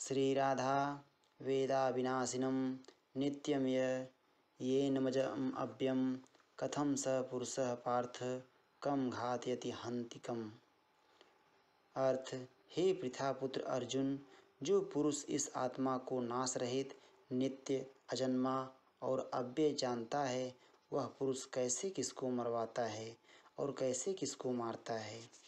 श्रीराधा वेदाविनाशिनं नित्यं येन मजम् अव्यम कथं स पुरुषः पार्थ कम घातयति हंतिकम अर्थ हे पृथापुत्र अर्जुन जो पुरुष इस आत्मा को नाश रहित नित्य अजन्मा और अव्यय जानता है वह पुरुष कैसे किसको मरवाता है और कैसे किसको मारता है